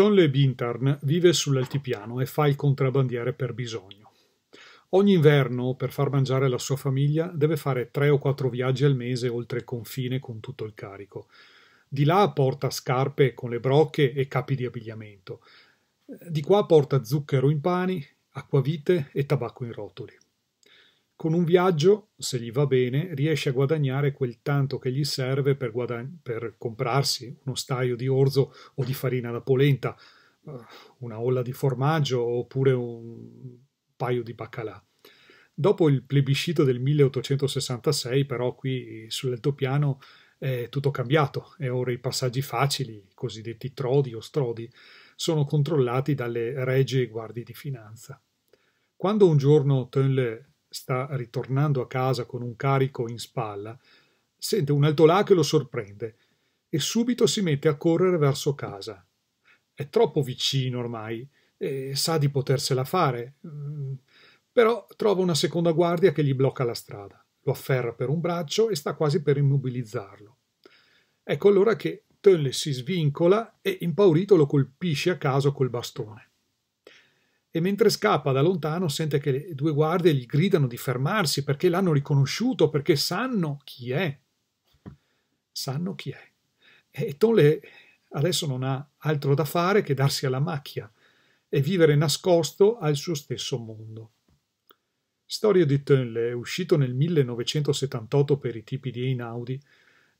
Stanley Bintern vive sull'altipiano e fa il contrabbandiere per bisogno. Ogni inverno, per far mangiare la sua famiglia, deve fare tre o quattro viaggi al mese oltre il confine con tutto il carico. Di là porta scarpe con le brocche e capi di abbigliamento. Di qua porta zucchero in pani, acquavite e tabacco in rotoli. Con un viaggio, se gli va bene, riesce a guadagnare quel tanto che gli serve per, guadagn- per comprarsi uno staio di orzo o di farina da polenta, eh, una olla di formaggio oppure un paio di baccalà. Dopo il plebiscito del 1866, però, qui sull'altopiano è tutto cambiato e ora i passaggi facili, i cosiddetti trodi o strodi, sono controllati dalle regie guardie di finanza. Quando un giorno Tönle sta ritornando a casa con un carico in spalla, sente un altolà che lo sorprende e subito si mette a correre verso casa. È troppo vicino ormai e sa di potersela fare, mm, però trova una seconda guardia che gli blocca la strada, lo afferra per un braccio e sta quasi per immobilizzarlo. Ecco allora che Tönle si svincola e impaurito lo colpisce a caso col bastone e mentre scappa da lontano sente che le due guardie gli gridano di fermarsi perché l'hanno riconosciuto, perché sanno chi è. Sanno chi è. E Tolle adesso non ha altro da fare che darsi alla macchia e vivere nascosto al suo stesso mondo. Storia di Tolle, uscito nel 1978 per i tipi di Einaudi,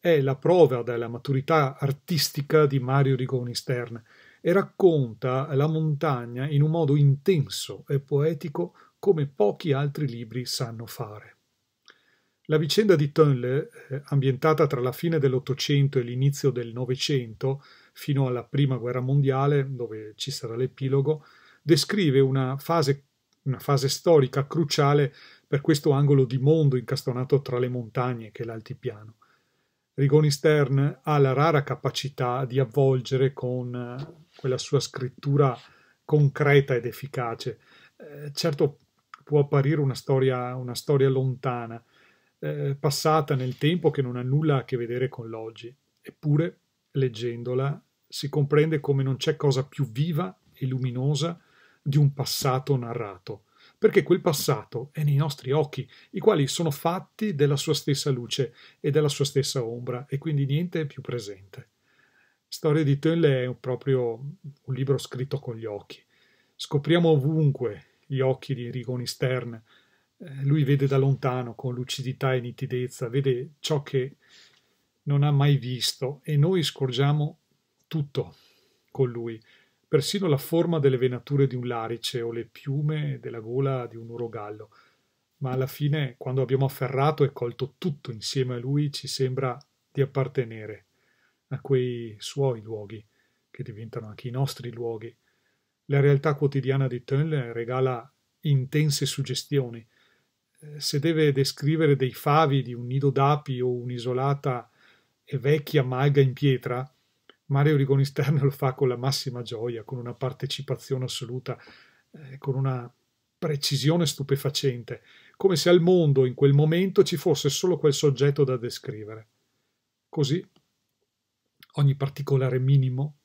è la prova della maturità artistica di Mario Rigoni Stern, e racconta la montagna in un modo intenso e poetico come pochi altri libri sanno fare. La vicenda di Tönle, eh, ambientata tra la fine dell'Ottocento e l'inizio del Novecento, fino alla Prima Guerra Mondiale, dove ci sarà l'epilogo, descrive una fase, una fase storica cruciale per questo angolo di mondo incastonato tra le montagne che è l'altipiano. Rigoni Stern ha la rara capacità di avvolgere con eh, quella sua scrittura concreta ed efficace. Eh, certo può apparire una storia, una storia lontana, eh, passata nel tempo che non ha nulla a che vedere con l'oggi, eppure leggendola si comprende come non c'è cosa più viva e luminosa di un passato narrato perché quel passato è nei nostri occhi, i quali sono fatti della sua stessa luce e della sua stessa ombra, e quindi niente è più presente. Storia di Tölle è proprio un libro scritto con gli occhi. Scopriamo ovunque gli occhi di Rigoni Stern. Eh, lui vede da lontano con lucidità e nitidezza, vede ciò che non ha mai visto e noi scorgiamo tutto con lui persino la forma delle venature di un larice o le piume della gola di un urogallo. Ma alla fine, quando abbiamo afferrato e colto tutto insieme a lui, ci sembra di appartenere a quei suoi luoghi, che diventano anche i nostri luoghi. La realtà quotidiana di Tönle regala intense suggestioni. Eh, se deve descrivere dei favi di un nido d'api o un'isolata e vecchia malga in pietra, Mario Rigoni Sterne lo fa con la massima gioia, con una partecipazione assoluta, eh, con una precisione stupefacente, come se al mondo in quel momento ci fosse solo quel soggetto da descrivere. Così ogni particolare minimo,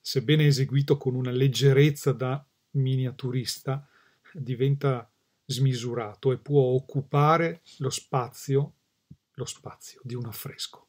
sebbene eseguito con una leggerezza da miniaturista, diventa smisurato e può occupare lo spazio, lo spazio di un affresco.